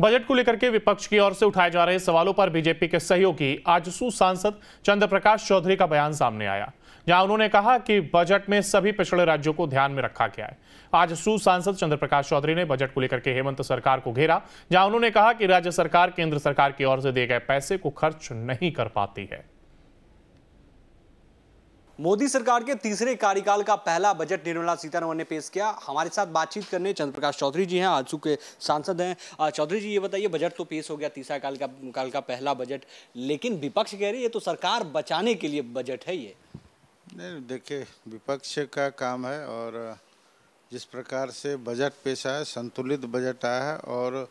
budget को लेकर के विपक्ष की ओर से उठाए जा रहे सवालों पर बीजेपी के सहयोगी आजसू सांसद चंद्रप्रकाश चौधरी का बयान सामने आया जहां उन्होंने कहा कि बजट में सभी पिछड़े राज्यों को ध्यान में रखा गया है आजसू सांसद चंद्रप्रकाश चौधरी ने बजट को लेकर के हेमंत सरकार को घेरा जहां उन्होंने कहा कि राज्य सरकार केंद्र सरकार की ओर से दिए गए पैसे को खर्च नहीं कर पाती है मोदी सरकार के तीसरे कार्यकाल का पहला बजट निर्मला सीतारमण ने पेश किया हमारे साथ बातचीत करने चंद्र प्रकाश चौधरी जी हैं आजसू के सांसद हैं चौधरी जी ये बताइए बजट तो पेश हो गया तीसरा काल का काल का पहला बजट लेकिन विपक्ष कह रही है ये तो सरकार बचाने के लिए बजट है ये नहीं देखिए विपक्ष का काम है और जिस प्रकार से बजट पेश आया संतुलित बजट आया है और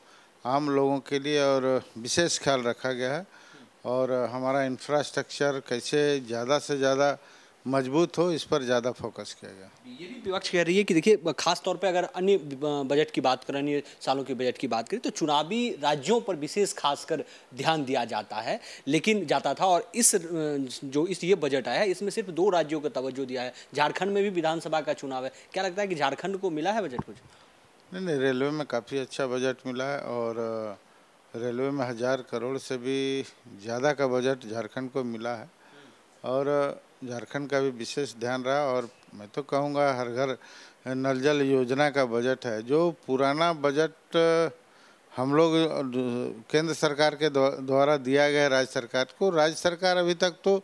आम लोगों के लिए और विशेष ख्याल रखा गया है और हमारा इंफ्रास्ट्रक्चर कैसे ज़्यादा से ज़्यादा मजबूत हो इस पर ज़्यादा फोकस किया गया ये भी विपक्ष कह रही है कि देखिए खास तौर पे अगर अन्य बजट की बात करें अन्य सालों के बजट की बात करें तो चुनावी राज्यों पर विशेष खासकर ध्यान दिया जाता है लेकिन जाता था और इस जो इस ये बजट आया है इसमें सिर्फ दो राज्यों का तवज्जो दिया है झारखंड में भी विधानसभा का चुनाव है क्या लगता है कि झारखंड को मिला है बजट कुछ नहीं नहीं रेलवे में काफ़ी अच्छा बजट मिला है और रेलवे में हज़ार करोड़ से भी ज़्यादा का बजट झारखंड को मिला है और झारखंड का भी विशेष ध्यान रहा और मैं तो कहूँगा हर घर नल जल योजना का बजट है जो पुराना बजट हम लोग केंद्र सरकार के द्वारा दिया गया राज्य सरकार को तो राज्य सरकार अभी तक तो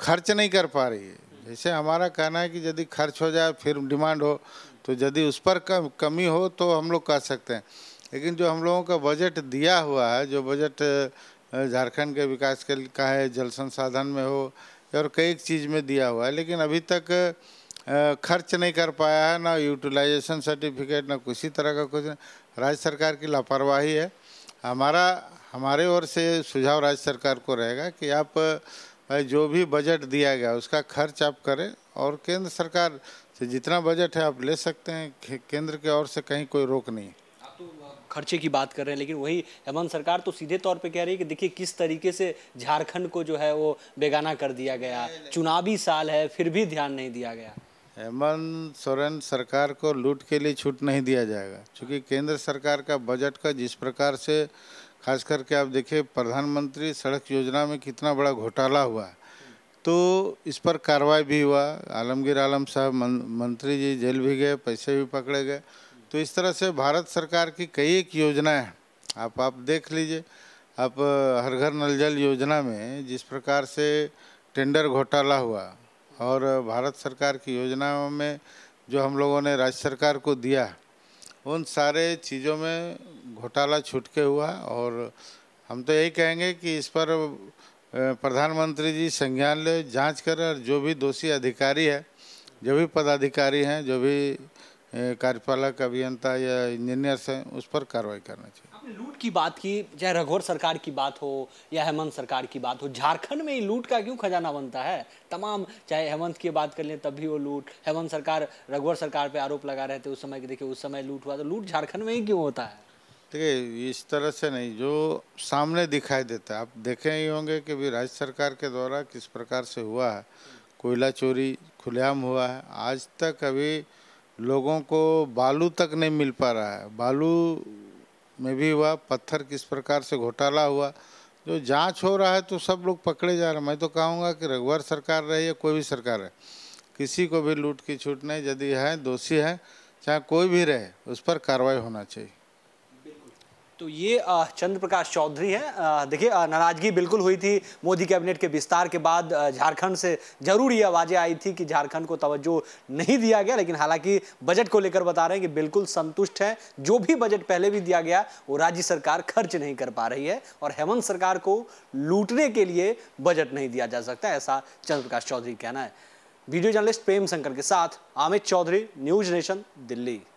खर्च नहीं कर पा रही है जैसे हमारा कहना है कि यदि खर्च हो जाए फिर डिमांड हो तो यदि उस पर कम कमी हो तो हम लोग कह सकते हैं लेकिन जो हम लोगों का बजट दिया हुआ है जो बजट झारखंड के विकास के लिए का है जल संसाधन में हो और कई चीज़ में दिया हुआ है लेकिन अभी तक खर्च नहीं कर पाया है ना यूटिलाइजेशन सर्टिफिकेट ना किसी तरह का कुछ राज्य सरकार की लापरवाही है हमारा हमारे ओर से सुझाव राज्य सरकार को रहेगा कि आप भाई जो भी बजट दिया गया उसका खर्च आप करें और केंद्र सरकार से जितना बजट है आप ले सकते हैं केंद्र के ओर से कहीं कोई रोक नहीं है तो खर्चे की बात कर रहे हैं लेकिन वही हेमंत सरकार तो सीधे तौर पे कह रही है कि देखिए किस तरीके से झारखंड को जो है वो बेगाना कर दिया गया चुनावी साल है फिर भी ध्यान नहीं दिया गया हेमंत सोरेन सरकार को लूट के लिए छूट नहीं दिया जाएगा क्योंकि केंद्र सरकार का बजट का जिस प्रकार से खास करके आप देखिए प्रधानमंत्री सड़क योजना में कितना बड़ा घोटाला हुआ तो इस पर कार्रवाई भी हुआ आलमगीर आलम साहब मंत्री जी जेल भी गए पैसे भी पकड़े गए तो इस तरह से भारत सरकार की कई एक योजनाएं आप आप देख लीजिए आप हर घर नल जल योजना में जिस प्रकार से टेंडर घोटाला हुआ और भारत सरकार की योजनाओं में जो हम लोगों ने राज्य सरकार को दिया उन सारे चीज़ों में घोटाला छुटके हुआ और हम तो यही कहेंगे कि इस पर प्रधानमंत्री जी संज्ञान ले जांच करें और जो भी दोषी अधिकारी है जो भी पदाधिकारी हैं जो भी कार्यपालक अभियंता या इंजीनियर्स हैं उस पर कार्रवाई करना चाहिए आपने लूट की बात की चाहे रघोर सरकार की बात हो या हेमंत सरकार की बात हो झारखंड में ही लूट का क्यों खजाना बनता है तमाम चाहे हेमंत की बात कर लें तब भी वो लूट हेमंत सरकार रघुवर सरकार पे आरोप लगा रहे थे उस समय के देखिए उस समय लूट हुआ तो लूट झारखंड में ही क्यों होता है देखिए इस तरह से नहीं जो सामने दिखाई देता है आप देखे ही होंगे कि भी राज्य सरकार के द्वारा किस प्रकार से हुआ है कोयला चोरी खुलेआम हुआ है आज तक अभी लोगों को बालू तक नहीं मिल पा रहा है बालू में भी हुआ पत्थर किस प्रकार से घोटाला हुआ जो जांच हो रहा है तो सब लोग पकड़े जा रहे हैं मैं तो कहूँगा कि रघुवर सरकार रहे या कोई भी सरकार रहे किसी को भी लूट की छूट नहीं यदि है दोषी है चाहे कोई भी रहे उस पर कार्रवाई होना चाहिए तो ये चंद्र प्रकाश चौधरी हैं देखिए नाराजगी बिल्कुल हुई थी मोदी कैबिनेट के विस्तार के बाद झारखंड से जरूर ये आवाज़ें आई थी कि झारखंड को तवज्जो नहीं दिया गया लेकिन हालांकि बजट को लेकर बता रहे हैं कि बिल्कुल संतुष्ट हैं जो भी बजट पहले भी दिया गया वो राज्य सरकार खर्च नहीं कर पा रही है और हेमंत सरकार को लूटने के लिए बजट नहीं दिया जा सकता ऐसा चंद्र प्रकाश चौधरी कहना है वीडियो जर्नलिस्ट प्रेम शंकर के साथ आमिर चौधरी न्यूज नेशन दिल्ली